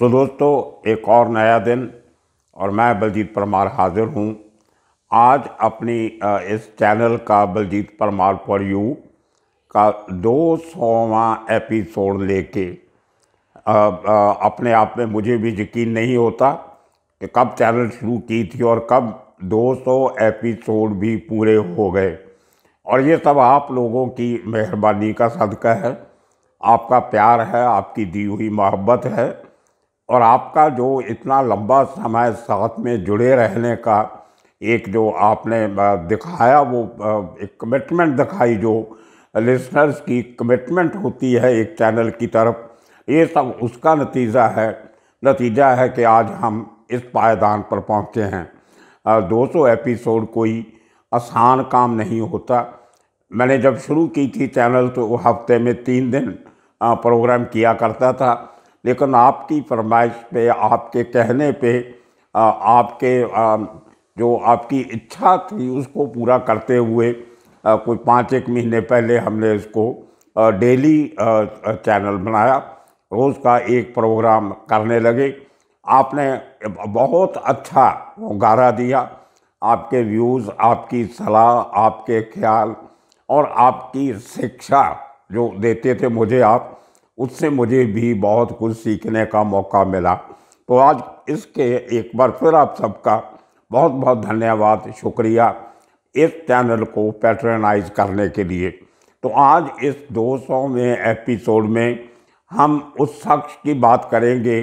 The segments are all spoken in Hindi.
तो दोस्तों एक और नया दिन और मैं बलजीत परमार हाजिर हूँ आज अपनी इस चैनल का बलजीत परमार फॉर यू का दो सौवा एपिसोड लेके अपने आप में मुझे भी यकीन नहीं होता कि कब चैनल शुरू की थी और कब 200 एपिसोड भी पूरे हो गए और ये सब आप लोगों की मेहरबानी का सदका है आपका प्यार है आपकी दी हुई मोहब्बत है और आपका जो इतना लंबा समय साथ में जुड़े रहने का एक जो आपने दिखाया वो एक कमिटमेंट दिखाई जो लिसनर्स की कमिटमेंट होती है एक चैनल की तरफ ये सब उसका नतीजा है नतीजा है कि आज हम इस पायदान पर पहुँचे हैं 200 एपिसोड कोई आसान काम नहीं होता मैंने जब शुरू की थी चैनल तो हफ्ते में तीन दिन प्रोग्राम किया करता था लेकिन आपकी फरमाइश पे आपके कहने पे आपके जो आपकी इच्छा थी उसको पूरा करते हुए कोई पाँच एक महीने पहले हमने इसको डेली चैनल बनाया रोज़ का एक प्रोग्राम करने लगे आपने बहुत अच्छा गारा दिया आपके व्यूज़ आपकी सलाह आपके ख्याल और आपकी शिक्षा जो देते थे मुझे आप उससे मुझे भी बहुत कुछ सीखने का मौका मिला तो आज इसके एक बार फिर आप सबका बहुत बहुत धन्यवाद शुक्रिया इस चैनल को पैटर्नाइज करने के लिए तो आज इस 200वें एपिसोड में हम उस शख्स की बात करेंगे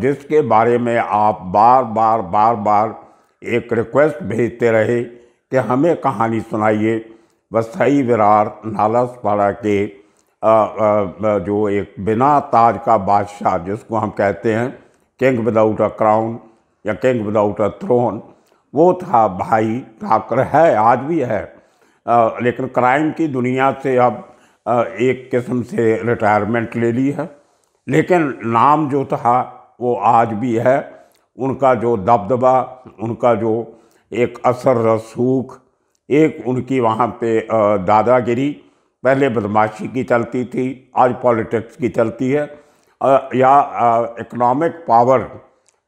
जिसके बारे में आप बार बार बार बार एक रिक्वेस्ट भेजते रहे कि हमें कहानी सुनाइए वसई विरार नालसपाड़ा के जो एक बिना ताज का बादशाह जिसको हम कहते हैं किंग विदाउट अ क्राउन या किंग विदाउट अ थ्रोन वो था भाई ठाकर है आज भी है लेकिन क्राइम की दुनिया से अब एक किस्म से रिटायरमेंट ले ली है लेकिन नाम जो था वो आज भी है उनका जो दबदबा उनका जो एक असर रसूख एक उनकी वहाँ पे दादागिरी पहले बदमाशी की चलती थी आज पॉलिटिक्स की चलती है या इकोनॉमिक पावर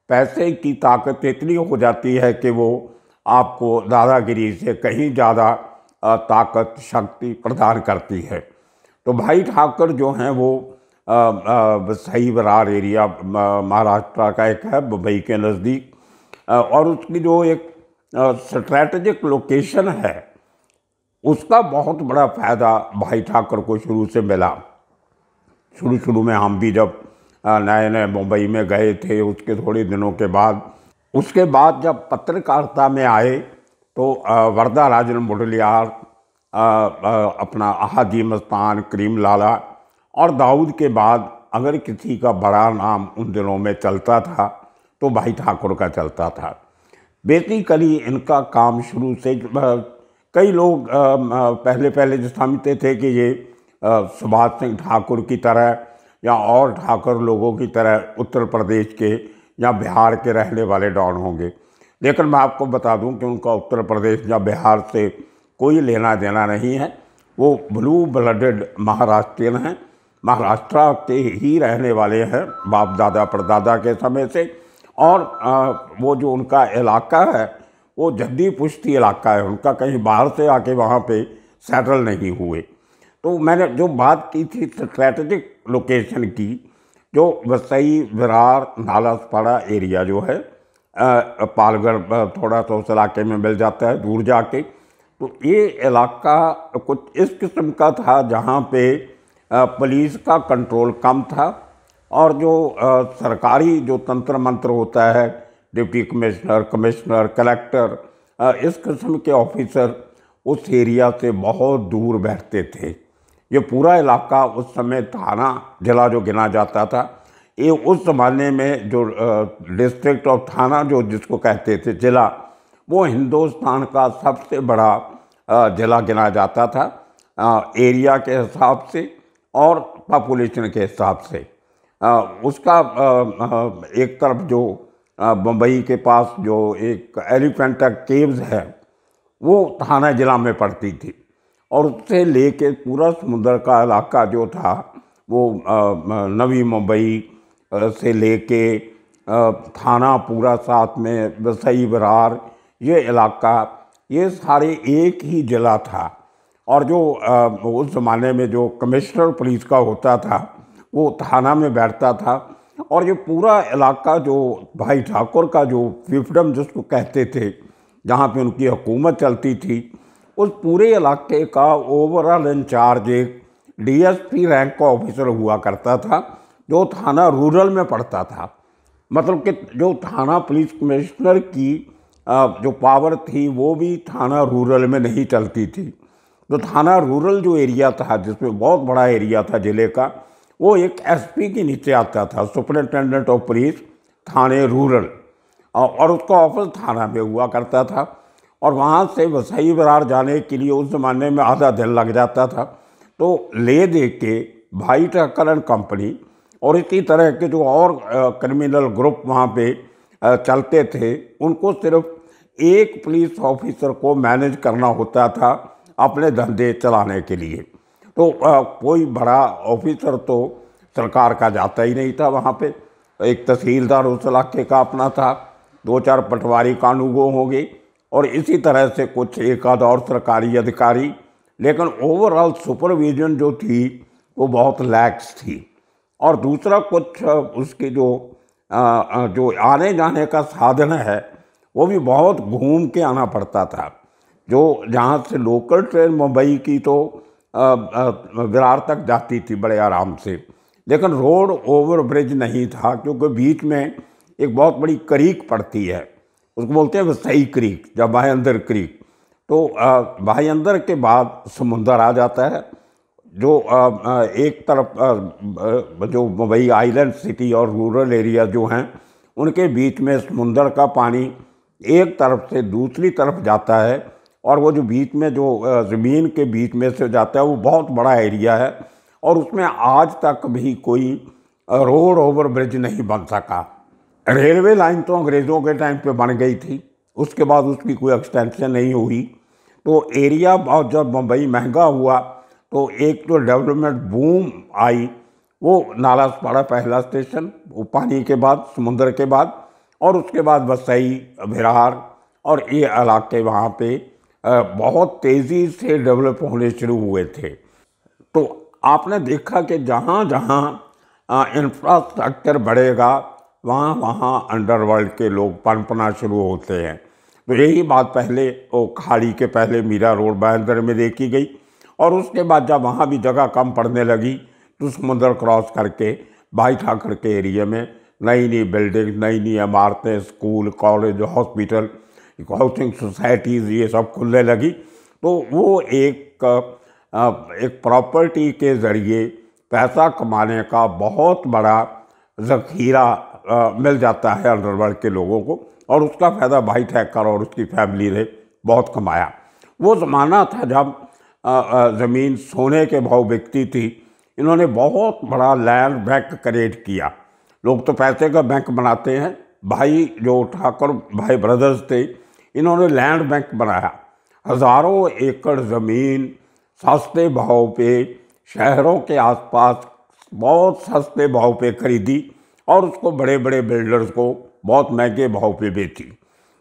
पैसे की ताकत इतनी हो जाती है कि वो आपको दादागिरी से कहीं ज़्यादा ताकत शक्ति प्रदान करती है तो भाई ठाकर जो हैं वो सही बरार एरिया महाराष्ट्र का एक है मुंबई के नज़दीक और उसकी जो एक स्ट्रैटेजिक लोकेशन है उसका बहुत बड़ा फ़ायदा भाई ठाकर को शुरू से मिला शुरू शुरू में हम भी जब नए नए मुंबई में गए थे उसके थोड़े दिनों के बाद उसके बाद जब पत्रकारिता में आए तो वरदा राजन मुडलियार अपना अहादी मस्तान करीम लाला और दाऊद के बाद अगर किसी का बड़ा नाम उन दिनों में चलता था तो भाई ठाकुर का चलता था बेसिकली इनका काम शुरू से कई लोग पहले पहले जो समझते थे कि ये सुभाष सिंह ठाकुर की तरह या और ठाकुर लोगों की तरह उत्तर प्रदेश के या बिहार के रहने वाले डॉन होंगे लेकिन मैं आपको बता दूं कि उनका उत्तर प्रदेश या बिहार से कोई लेना देना नहीं है वो ब्लू ब्लडेड महाराष्ट्रियन हैं महाराष्ट्र के ही रहने वाले हैं बाप दादा परदादा के समय से और वो जो उनका इलाका है वो जद्दी पुश्ती इलाका है उनका कहीं बाहर से आके वहाँ पे सेटल नहीं हुए तो मैंने जो बात की थी स्ट्रेटजिक लोकेशन की जो वसई विरार नालासपाड़ा एरिया जो है पालगढ़ थोड़ा सा उस इलाके में मिल जाता है दूर जाके तो ये इलाका कुछ इस किस्म का था जहाँ पे पुलिस का कंट्रोल कम था और जो सरकारी जो तंत्र मंत्र होता है डिप्टी कमिश्नर कमिश्नर कलेक्टर इस किस्म के ऑफिसर उस एरिया से बहुत दूर बैठते थे ये पूरा इलाका उस समय थाना जिला जो गिना जाता था ये उस ज़माने में जो डिस्ट्रिक्ट ऑफ थाना जो जिसको कहते थे जिला वो हिंदुस्तान का सबसे बड़ा जिला गिना जाता था एरिया के हिसाब से और पॉपुलेशन के हिसाब से उसका एक तरफ जो बम्बई के पास जो एक एलिफेंटा केव्स है वो थाना ज़िला में पड़ती थी और उससे लेके पूरा समुद्र का इलाका जो था वो नवी मुंबई से लेके थाना पूरा साथ में वसई बरार ये इलाका ये सारे एक ही ज़िला था और जो उस ज़माने में जो कमिश्नर पुलिस का होता था वो थाना में बैठता था और ये पूरा इलाका जो भाई ठाकुर का जो फिफडम जिसको कहते थे जहाँ पे उनकी हुकूमत चलती थी उस पूरे इलाके का ओवरऑल इंचार्ज एक डीएसपी रैंक का ऑफिसर हुआ करता था जो थाना रूरल में पड़ता था मतलब कि जो थाना पुलिस कमिश्नर की जो पावर थी वो भी थाना रूरल में नहीं चलती थी तो थाना रूरल जो एरिया था जिसमें बहुत बड़ा एरिया था ज़िले का वो एक एसपी के नीचे आता था सुपरिटेंडेंट ऑफ पुलिस थाने रूरल और उसका ऑफिस थाना में हुआ करता था और वहाँ से वसई बरार जाने के लिए उस ज़माने में आधा दिन लग जाता था तो ले दे के भाई टकरण कंपनी और इसी तरह के जो और क्रिमिनल ग्रुप वहाँ पे चलते थे उनको सिर्फ एक पुलिस ऑफिसर को मैनेज करना होता था अपने धंधे चलाने के लिए तो आ, कोई बड़ा ऑफिसर तो सरकार का जाता ही नहीं था वहाँ पे एक तहसीलदार उस इलाके का अपना था दो चार पटवारी कानूगो होंगे और इसी तरह से कुछ एक आध और सरकारी अधिकारी लेकिन ओवरऑल सुपरविजन जो थी वो बहुत लैक्स थी और दूसरा कुछ उसके जो आ, जो आने जाने का साधन है वो भी बहुत घूम के आना पड़ता था जो जहाँ से लोकल ट्रेन मुंबई की तो विरार तक जाती थी बड़े आराम से लेकिन रोड ओवर ब्रिज नहीं था क्योंकि बीच में एक बहुत बड़ी क्रीक पड़ती है उसको बोलते हैं वसई क्रीक या भाईंदर क्रीक तो भाईंदर के बाद समुंदर आ जाता है जो एक तरफ जो मुंबई आइलैंड सिटी और रूरल एरिया जो हैं उनके बीच में समुंदर का पानी एक तरफ से दूसरी तरफ जाता है और वो जो बीच में जो ज़मीन के बीच में से जाता है वो बहुत बड़ा एरिया है और उसमें आज तक भी कोई रोड ओवर ब्रिज नहीं बन सका रेलवे लाइन तो अंग्रेज़ों के टाइम पे बन गई थी उसके बाद उसकी कोई एक्सटेंशन नहीं हुई तो एरिया बहुत जब मुंबई महंगा हुआ तो एक तो डेवलपमेंट बूम आई वो नाला पड़ा पहला स्टेशन वो पानी के बाद समुंदर के बाद और उसके बाद वसई विरार और ये इलाके वहाँ पे बहुत तेज़ी से डेवलप होने शुरू हुए थे तो आपने देखा कि जहाँ जहाँ इंफ्रास्ट्रक्चर बढ़ेगा वहाँ वहाँ अंडरवर्ल्ड के लोग पनपना शुरू होते हैं तो यही बात पहले वो खाड़ी के पहले मीरा रोड बहेंद्र में देखी गई और उसके बाद जब वहाँ भी जगह कम पड़ने लगी तो समुद्र क्रॉस करके भाई ठाकर के एरिया में नई नई बिल्डिंग नई नई इमारतें school college hospital housing societies ये सब खुलने लगी तो वो एक एक प्रॉपर्टी के ज़रिए पैसा कमाने का बहुत बड़ा जखीरा मिल जाता है अंडरवर्ल्ड के लोगों को और उसका फ़ायदा भाई ठहकर और उसकी फैमिली ने बहुत कमाया वो ज़माना था जब ज़मीन सोने के भाव बिकती थी इन्होंने बहुत बड़ा लैंड बैंक क्रिएट किया लोग तो पैसे का बैंक बनाते हैं भाई जो ठाकुर भाई ब्रदर्स थे इन्होंने लैंड बैंक बनाया हज़ारों एकड़ ज़मीन सस्ते भाव पे शहरों के आसपास बहुत सस्ते भाव पे खरीदी और उसको बड़े बड़े बिल्डर्स को बहुत महंगे भाव पे बेची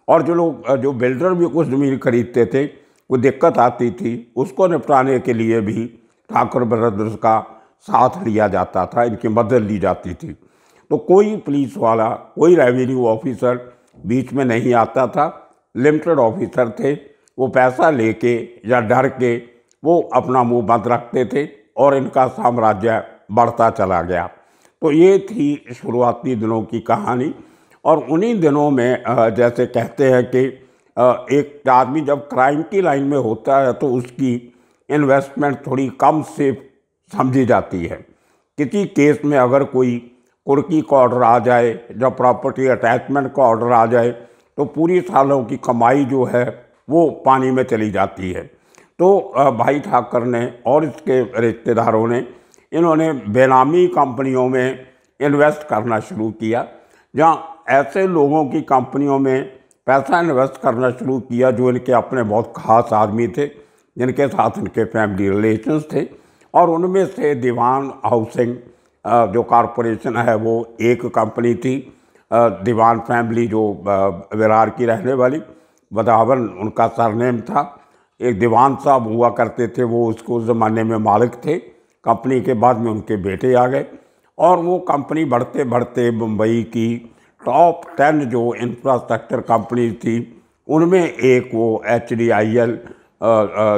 और जो लोग जो बिल्डर भी कुछ ज़मीन खरीदते थे वो दिक्कत आती थी उसको निपटाने के लिए भी ठाकुर ब्रदर्स का साथ लिया जाता था इनकी मदद ली जाती थी तो कोई पुलिस वाला कोई रेवेन्यू ऑफिसर बीच में नहीं आता था लिमिटेड ऑफिसर थे वो पैसा लेके या डर के वो अपना मुंह बंद रखते थे और इनका साम्राज्य बढ़ता चला गया तो ये थी शुरुआती दिनों की कहानी और उन्हीं दिनों में जैसे कहते हैं कि एक आदमी जब क्राइम की लाइन में होता है तो उसकी इन्वेस्टमेंट थोड़ी कम सेफ समझी जाती है किसी केस में अगर कोई कुर्की का ऑर्डर आ जाए या प्रॉपर्टी अटैचमेंट का ऑर्डर आ जाए तो पूरी सालों की कमाई जो है वो पानी में चली जाती है तो भाई ठाकर ने और इसके रिश्तेदारों ने इन्होंने बेनामी कंपनियों में इन्वेस्ट करना शुरू किया जहाँ ऐसे लोगों की कंपनियों में पैसा इन्वेस्ट करना शुरू किया जो इनके अपने बहुत खास आदमी थे जिनके साथ इनके फैमिली रिलेशंस थे और उनमें से दीवान हाउसिंग जो कॉरपोरेशन है वो एक कंपनी थी दीवान फैमिली जो विरार की रहने वाली बदावन उनका सरनेम था एक दीवान साहब हुआ करते थे वो उसको उस ज़माने में मालिक थे कंपनी के बाद में उनके बेटे आ गए और वो कंपनी बढ़ते बढ़ते मुंबई की टॉप टेन जो इंफ्रास्ट्रक्चर कंपनी थी उनमें एक वो एच डी आई एल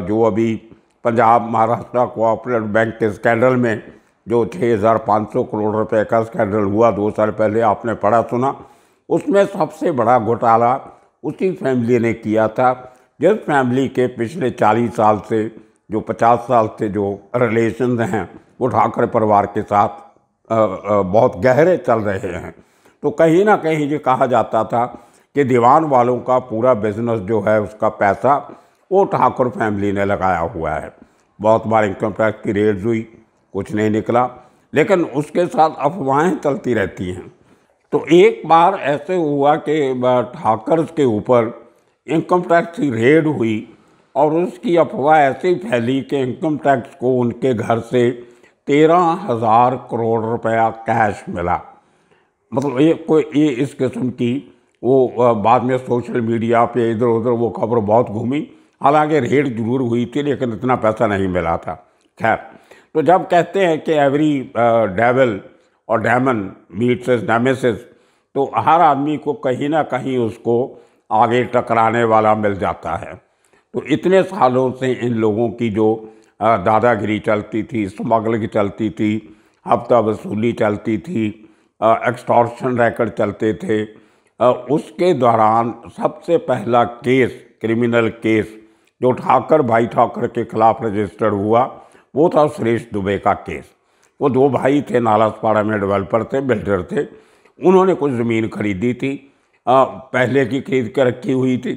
जो अभी पंजाब महाराष्ट्र कोऑपरेटिव बैंक के स्कैंडल में जो 6,500 करोड़ रुपए का स्कैंडल हुआ दो साल पहले आपने पढ़ा सुना उसमें सबसे बड़ा घोटाला उसी फैमिली ने किया था जिस फैमिली के पिछले 40 साल से जो 50 साल से जो रिलेशन हैं वो ठाकरे परिवार के साथ आ, आ, बहुत गहरे चल रहे हैं तो कहीं ना कहीं ये कहा जाता था कि दीवान वालों का पूरा बिजनेस जो है उसका पैसा वो ठाकुर फैमिली ने लगाया हुआ है बहुत बार इनकम टैक्स की रेट हुई कुछ नहीं निकला लेकिन उसके साथ अफवाहें चलती रहती हैं तो एक बार ऐसे हुआ कि ठाकर्स के ऊपर इनकम टैक्स की रेड हुई और उसकी अफवाह ऐसी फैली कि इनकम टैक्स को उनके घर से तेरह हज़ार करोड़ रुपया कैश मिला मतलब ये कोई ये इस किस्म की वो बाद में सोशल मीडिया पे इधर उधर वो खबर बहुत घूमी हालांकि रेड ज़रूर हुई थी लेकिन इतना पैसा नहीं मिला था खैर तो जब कहते हैं कि एवरी डेवल और डैमन मीट्स एज डेमेसिस तो हर आदमी को कहीं ना कहीं उसको आगे टकराने वाला मिल जाता है तो इतने सालों से इन लोगों की जो uh, दादागिरी चलती थी स्मगलिंग चलती थी हफ्ता वसूली चलती थी एक्सटॉर्शन uh, रैकेट चलते थे uh, उसके दौरान सबसे पहला केस क्रिमिनल केस जो ठाकर भाई ठाकर के खिलाफ रजिस्टर्ड हुआ वो था सुरेश दुबे का केस वो दो भाई थे नालासपाड़ा में डेवलपर थे बिल्डर थे उन्होंने कुछ ज़मीन खरीदी थी आ, पहले की खरीद के रखी हुई थी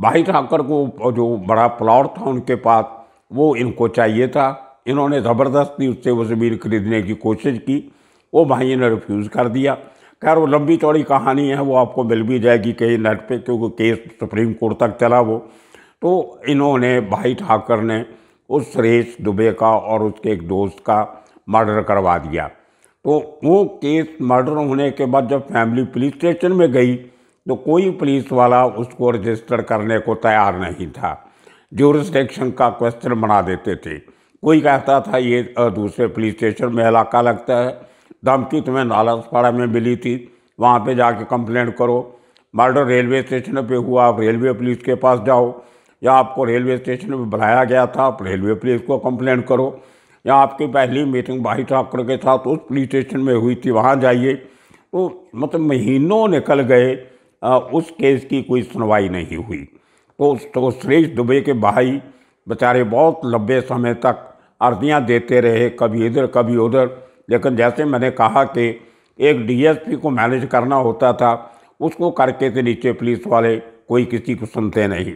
भाई ठाकर को जो बड़ा प्लॉट था उनके पास वो इनको चाहिए था इन्होंने ज़बरदस्ती उससे वो ज़मीन खरीदने की कोशिश की वो भाई ने रिफ्यूज़ कर दिया खैर वो लंबी चौड़ी कहानी है वो आपको मिल भी जाएगी कहीं नेट पे क्योंकि केस सुप्रीम कोर्ट तक चला वो तो इन्होंने भाई ठाकर ने उस सुरेश दुबे का और उसके एक दोस्त का मर्डर करवा दिया तो वो केस मर्डर होने के बाद जब फैमिली पुलिस स्टेशन में गई तो कोई पुलिस वाला उसको रजिस्टर करने को तैयार नहीं था रिस्टेक्शन का क्वेश्चन बना देते थे कोई कहता था ये दूसरे पुलिस स्टेशन में इलाका लगता है धमकी तुम्हें नालासपाड़ा में मिली थी वहाँ पे जाके कंप्लेंट करो मर्डर रेलवे स्टेशन पे हुआ आप रेलवे पुलिस के पास जाओ या आपको रेलवे स्टेशन पर बुलाया गया था आप रेलवे पुलिस को कंप्लेंट करो या आपकी पहली मीटिंग भाई ठाकुर के साथ उस पुलिस स्टेशन में हुई थी वहाँ जाइए तो मतलब महीनों निकल गए आ, उस केस की कोई सुनवाई नहीं हुई तो, उस तो श्रेष्ठ दुबे के भाई बेचारे बहुत लंबे समय तक अर्जियाँ देते रहे कभी इधर कभी उधर लेकिन जैसे मैंने कहा कि एक डीएसपी को मैनेज करना होता था उसको करके से नीचे पुलिस वाले कोई किसी को सुनते नहीं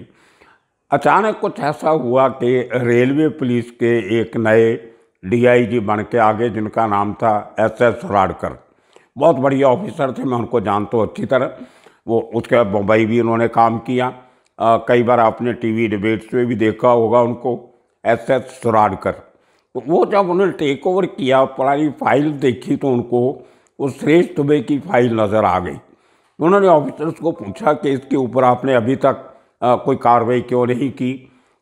अचानक कुछ ऐसा हुआ कि रेलवे पुलिस के एक नए डीआईजी बन के आगे जिनका नाम था एस एस राडकर बहुत बढ़िया ऑफिसर थे मैं उनको जानता हूँ अच्छी तरह वो उसके बाद मुंबई भी उन्होंने काम किया आ, कई बार आपने टीवी डिबेट्स में भी देखा होगा उनको एस एस सुराडकर तो वो जब उन्होंने टेक ओवर किया पुरानी फाइल देखी तो उनको वो श्रेष्ठ दुबे की फाइल नज़र आ गई उन्होंने ऑफिसर्स को पूछा कि इसके ऊपर आपने अभी तक आ, कोई कार्रवाई क्यों नहीं की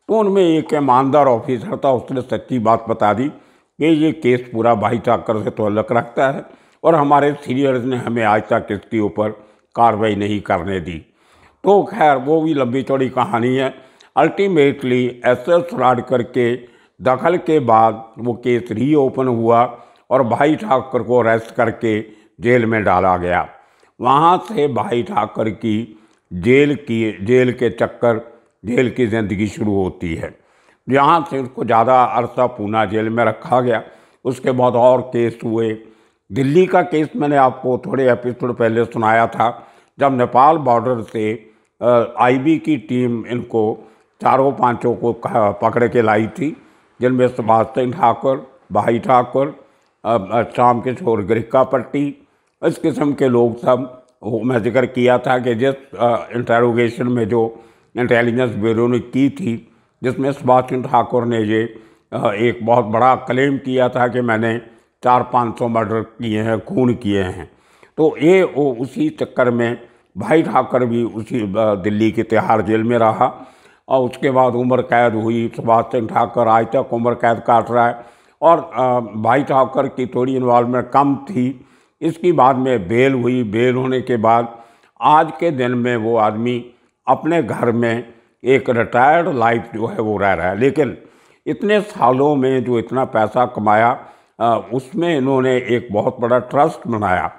तो उनमें एक ईमानदार ऑफिसर था उसने सच्ची बात बता दी कि ये केस पूरा भाई ठाकर से तो अलग रखता है और हमारे सीनियर्स ने हमें आज तक इसके ऊपर कार्रवाई नहीं करने दी तो खैर वो भी लंबी चौड़ी कहानी है अल्टीमेटली एस एस राडकर के दखल के बाद वो केस रीओपन हुआ और भाई ठाकर को अरेस्ट करके जेल में डाला गया वहाँ से भाई ठाकर की जेल की जेल के चक्कर जेल की ज़िंदगी शुरू होती है यहाँ से उसको ज़्यादा अरसा पूना जेल में रखा गया उसके बाद और केस हुए दिल्ली का केस मैंने आपको थोड़े एपिसोड पहले सुनाया था जब नेपाल बॉर्डर से आईबी की टीम इनको चारों पांचों को पकड़ के लाई थी जिनमें सुभाष सिंह ठाकुर भाई ठाकुर श्याम किशोर ग्रिक्का पट्टी इस किस्म के लोग सब मैं जिक्र किया था कि जिस इंटेरोगेशन में जो इंटेलिजेंस ब्यूरो ने की थी जिसमें सुभाष चंद्र ठाकुर ने ये एक बहुत बड़ा क्लेम किया था कि मैंने चार पाँच सौ मर्डर किए हैं खून किए हैं तो ये वो उसी चक्कर में भाई ठाकर भी उसी दिल्ली के तिहाड़ जेल में रहा और उसके बाद उम्र कैद हुई सुभाष चंद्र ठाकर आज तक उम्र कैद काट रहा है और भाई ठाकर की थोड़ी इन्वॉल्वमेंट कम थी इसकी बाद में बेल हुई बेल होने के बाद आज के दिन में वो आदमी अपने घर में एक रिटायर्ड लाइफ जो है वो रह रहा है लेकिन इतने सालों में जो इतना पैसा कमाया उसमें इन्होंने एक बहुत बड़ा ट्रस्ट बनाया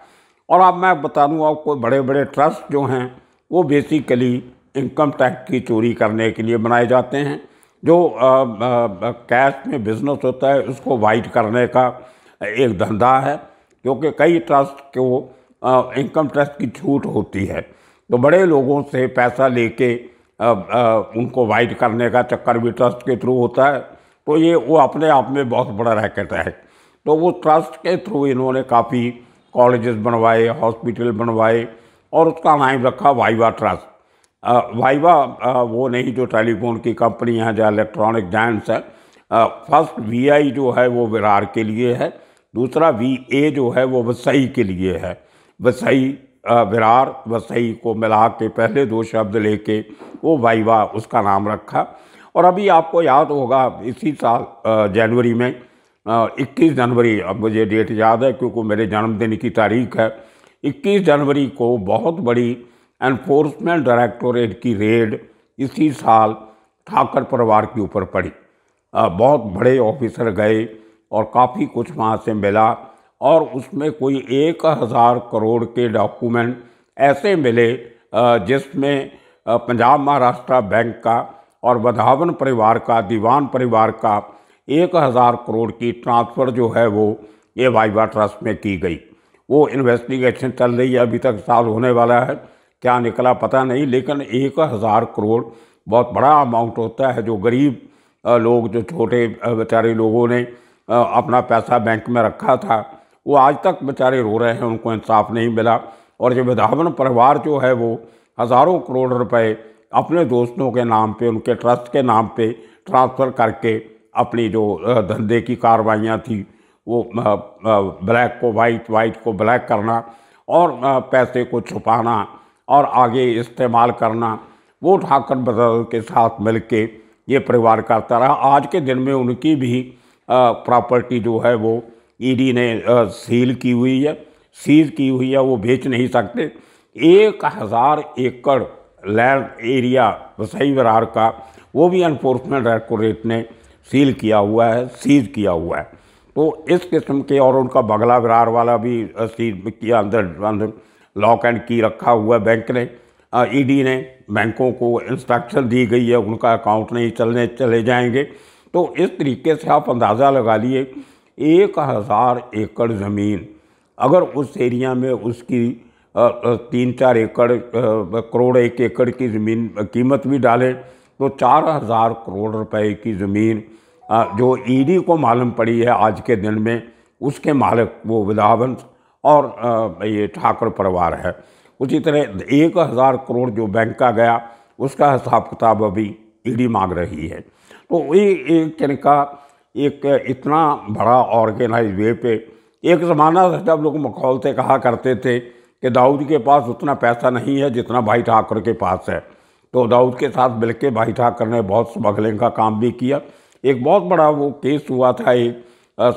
और अब मैं बता दूँ आपको बड़े बड़े ट्रस्ट जो हैं वो बेसिकली इनकम टैक्स की चोरी करने के लिए बनाए जाते हैं जो कैश में बिजनेस होता है उसको वाइट करने का एक धंधा है क्योंकि कई ट्रस्ट को इनकम ट्रस्ट की छूट होती है तो बड़े लोगों से पैसा लेके उनको वाइड करने का चक्कर भी ट्रस्ट के थ्रू होता है तो ये वो अपने आप में बहुत बड़ा रैकेट है तो वो ट्रस्ट के थ्रू इन्होंने काफ़ी कॉलेजेस बनवाए हॉस्पिटल बनवाए और उसका नाम रखा वाइवा ट्रस्ट वाइवा वो नहीं जो टेलीफोन की कंपनी है जहाँ इलेक्ट्रॉनिक जैंट्स हैं फर्स्ट वीआई जो है वो विरार के लिए है दूसरा वी ए जो है वो वसई के लिए है वसई विरार वसई को मिला के पहले दो शब्द लेके वो वाइवा उसका नाम रखा और अभी आपको याद होगा इसी साल जनवरी में इक्कीस जनवरी अब मुझे डेट याद है क्योंकि मेरे जन्मदिन की तारीख है इक्कीस जनवरी को बहुत बड़ी एनफोर्समेंट डायरेक्टोरेट की रेड इसी साल ठाकर परिवार के ऊपर पड़ी बहुत बड़े ऑफिसर गए और काफ़ी कुछ वहाँ से मिला और उसमें कोई एक हज़ार करोड़ के डॉक्यूमेंट ऐसे मिले जिसमें पंजाब महाराष्ट्र बैंक का और वधावन परिवार का दीवान परिवार का एक हज़ार करोड़ की ट्रांसफ़र जो है वो ए वाइवा ट्रस्ट में की गई वो इन्वेस्टिगेशन चल रही है अभी तक साल होने वाला है क्या निकला पता नहीं लेकिन एक हज़ार करोड़ बहुत बड़ा अमाउंट होता है जो गरीब लोग जो छोटे बेचारे लोगों ने अपना पैसा बैंक में रखा था वो आज तक बेचारे रो रहे हैं उनको इंसाफ नहीं मिला और जो विधावन परिवार जो है वो हज़ारों करोड़ रुपए अपने दोस्तों के नाम पे उनके ट्रस्ट के नाम पे ट्रांसफ़र करके अपनी जो धंधे की कार्रवाइयाँ थी वो ब्लैक को वाइट वाइट को ब्लैक करना और पैसे को छुपाना और आगे इस्तेमाल करना वो ठाकर बदल के साथ मिल के ये परिवार करता रहा आज के दिन में उनकी भी प्रॉपर्टी जो है वो ईडी e ने सील की हुई है सीज की हुई है वो बेच नहीं सकते एक हज़ार एकड़ लैंड एरिया वसई विरार का वो भी एनफोर्समेंट डायरेक्टोरेट ने सील किया हुआ है सीज किया हुआ है तो इस किस्म के और उनका बगला विरार वाला भी सीज किया अंदर अंदर लॉक एंड की रखा हुआ है बैंक ने ईडी e ने बैंकों को इंस्ट्रक्शन दी गई है उनका अकाउंट नहीं चलने चले जाएंगे तो इस तरीके से आप अंदाज़ा लगा लिए एक हज़ार एकड़ ज़मीन अगर उस एरिया में उसकी तीन चार एकड़ करोड़ एक एकड़ की ज़मीन कीमत भी डालें तो चार हज़ार करोड़ रुपए की ज़मीन जो ईडी e को मालूम पड़ी है आज के दिन में उसके मालिक वो विधावंश और ये ठाकर परिवार है उसी तरह एक हज़ार करोड़ जो बैंक का गया उसका हिसाब किताब अभी ईडी मांग रही है तो ये एक का एक इतना बड़ा ऑर्गेनाइज वे पे एक ज़माना था जब लोग मखौलते कहा करते थे कि दाऊद के पास उतना पैसा नहीं है जितना भाई ठाकुर के पास है तो दाऊद के साथ मिल के भाई ठाकर ने बहुत स्मगलिंग का काम भी किया एक बहुत बड़ा वो केस हुआ था एक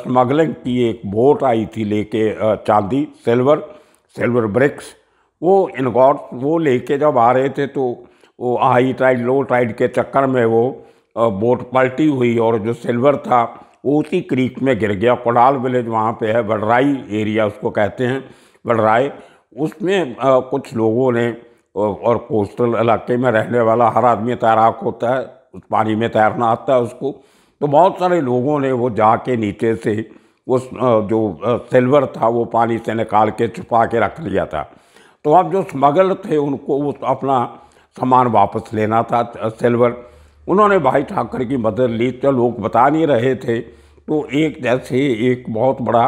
स्मगलिंग की एक बोट आई थी लेके चांदी सिल्वर सिल्वर ब्रिक्स वो इनगॉट वो लेके जब आ रहे थे तो वो हाई टाइड लो टाइड के चक्कर में वो बोट पलटी हुई और जो सिल्वर था वो उसी क्रीक में गिर गया कोडाल विलेज वहाँ पे है बडराई एरिया उसको कहते हैं बडराई उसमें कुछ लोगों ने और कोस्टल इलाके में रहने वाला हर आदमी तैराक होता है उस पानी में तैरना आता है उसको तो बहुत सारे लोगों ने वो जा के नीचे से उस जो सिल्वर था वो पानी से निकाल के छुपा के रख लिया था तो अब जो स्मगलर थे उनको वो अपना सामान वापस लेना था सिल्वर उन्होंने भाई ठाकर की मदद ली तो लोग बता नहीं रहे थे तो एक जैसे एक बहुत बड़ा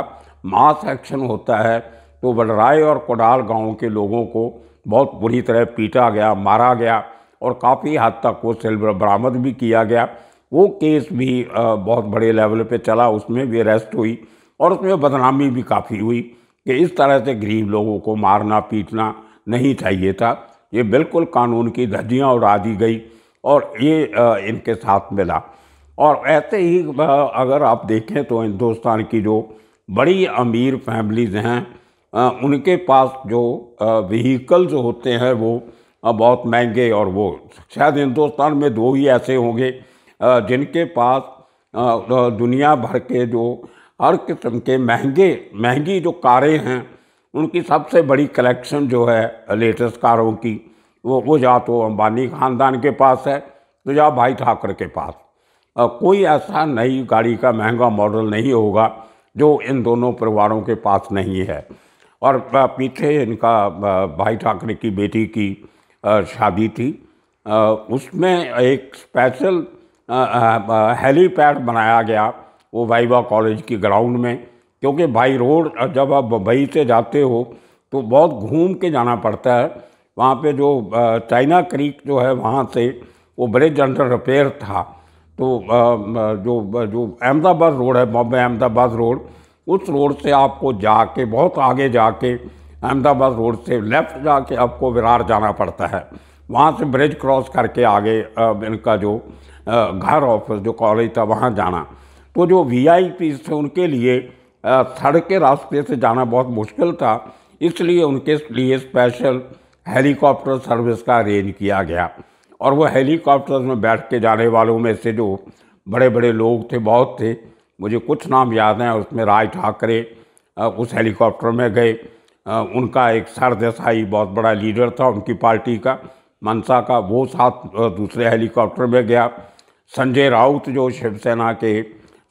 मास एक्शन होता है तो बलराय और कोडाल गांव के लोगों को बहुत बुरी तरह पीटा गया मारा गया और काफ़ी हद तक वो सिल्वर बरामद भी किया गया वो केस भी बहुत बड़े लेवल पे चला उसमें भी अरेस्ट हुई और उसमें बदनामी भी काफ़ी हुई कि इस तरह से गरीब लोगों को मारना पीटना नहीं चाहिए था ये बिल्कुल कानून की धज्जियाँ उड़ा दी गई और ये इनके साथ मिला और ऐसे ही अगर आप देखें तो हिंदुस्तान की जो बड़ी अमीर फैमिलीज़ हैं उनके पास जो व्हीकल्स होते हैं वो बहुत महंगे और वो शायद हिंदुस्तान में दो ही ऐसे होंगे जिनके पास दुनिया भर के जो हर किस्म के महंगे महंगी जो कारें हैं उनकी सबसे बड़ी कलेक्शन जो है लेटेस्ट कारों की वो वो या तो अंबानी ख़ानदान के पास है तो या भाई ठाकर के पास कोई ऐसा नई गाड़ी का महंगा मॉडल नहीं होगा जो इन दोनों परिवारों के पास नहीं है और पीछे इनका भाई ठाकरे की बेटी की शादी थी उसमें एक स्पेशल हेलीपैड बनाया गया वो वाइवा कॉलेज की ग्राउंड में क्योंकि बाई रोड जब आप बम्बई से जाते हो तो बहुत घूम के जाना पड़ता है वहाँ पे जो चाइना क्रीक जो है वहाँ से वो ब्रिज अंडर रिपेयर था तो जो जो अहमदाबाद रोड है बॉम्बे अहमदाबाद रोड उस रोड से आपको जाके बहुत आगे जाके अहमदाबाद रोड से लेफ़्ट जाके आपको विरार जाना पड़ता है वहाँ से ब्रिज क्रॉस करके आगे इनका जो घर ऑफिस जो कॉलेज था वहाँ जाना तो जो वी आई पी थे उनके लिए सड़क के रास्ते से जाना बहुत मुश्किल था इसलिए उनके लिए स्पेशल हेलीकॉप्टर सर्विस का अरेंज किया गया और वो हेलीकॉप्टर में बैठ के जाने वालों में से जो बड़े बड़े लोग थे बहुत थे मुझे कुछ नाम याद हैं उसमें राज ठाकरे उस हेलीकॉप्टर में गए उनका एक सर देसाई बहुत बड़ा लीडर था उनकी पार्टी का मनसा का वो साथ दूसरे हेलीकॉप्टर में गया संजय राउत जो शिवसेना के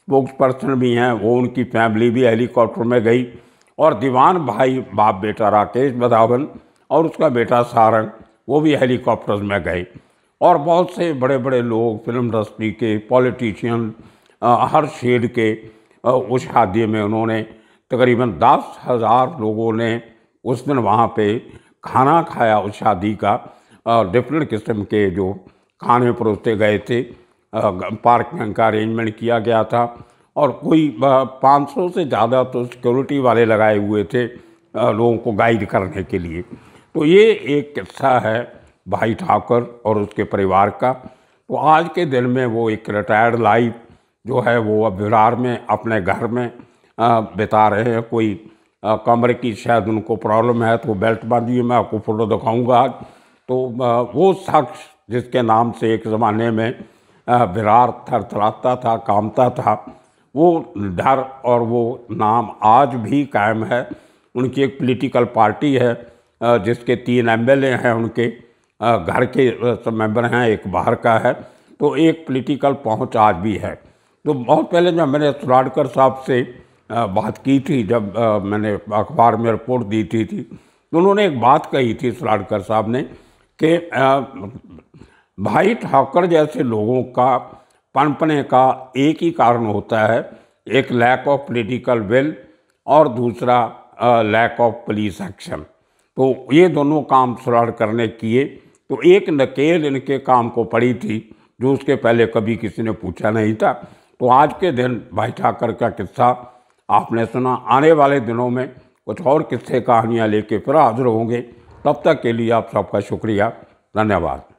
स्पोक्स पर्सन भी हैं वो उनकी फैमिली भी हेलीकॉप्टर में गई और दीवान भाई बाप बेटा राकेश बदावन और उसका बेटा सारंग वो भी हेलीकॉप्टर में गए और बहुत से बड़े बड़े लोग फिल्म इंडस्ट्री के पॉलिटिशियन हर शेड के उस शादी में उन्होंने तकरीबन दस हज़ार लोगों ने उस दिन वहाँ पे खाना खाया उस शादी का डिफरेंट किस्म के जो खाने परोसते गए थे पार्क का अरेंजमेंट किया गया था और कोई 500 से ज़्यादा तो सिक्योरिटी वाले लगाए हुए थे लोगों को गाइड करने के लिए तो ये एक किस्सा है भाई ठाकर और उसके परिवार का तो आज के दिन में वो एक रिटायर्ड लाइफ जो है वो अब विरार में अपने घर में बिता रहे हैं कोई कमरे की शायद उनको प्रॉब्लम है तो बेल्ट बांधिए मैं आपको फ़ोटो दिखाऊंगा तो वो शख्स जिसके नाम से एक ज़माने में विरार थरथराता था कामता था वो डर और वो नाम आज भी कायम है उनकी एक पॉलिटिकल पार्टी है जिसके तीन एम हैं उनके घर के मेंबर हैं एक बाहर का है तो एक पॉलिटिकल पहुंच आज भी है तो बहुत पहले जब मैंने सुराडकर साहब से बात की थी जब मैंने अखबार में रिपोर्ट दी थी, थी तो उन्होंने एक बात कही थी सुराडकर साहब ने कि भाई ठाकर जैसे लोगों का पनपने का एक ही कारण होता है एक लैक ऑफ पोलिटिकल विल और दूसरा लैक ऑफ पुलिस एक्शन तो ये दोनों काम सुराड़ करने किए तो एक नकेल इनके काम को पड़ी थी जो उसके पहले कभी किसी ने पूछा नहीं था तो आज के दिन भाई ठाकर का किस्सा आपने सुना आने वाले दिनों में कुछ और किस्से कहानियाँ लेके फिर हाजिर होंगे तब तक के लिए आप सबका शुक्रिया धन्यवाद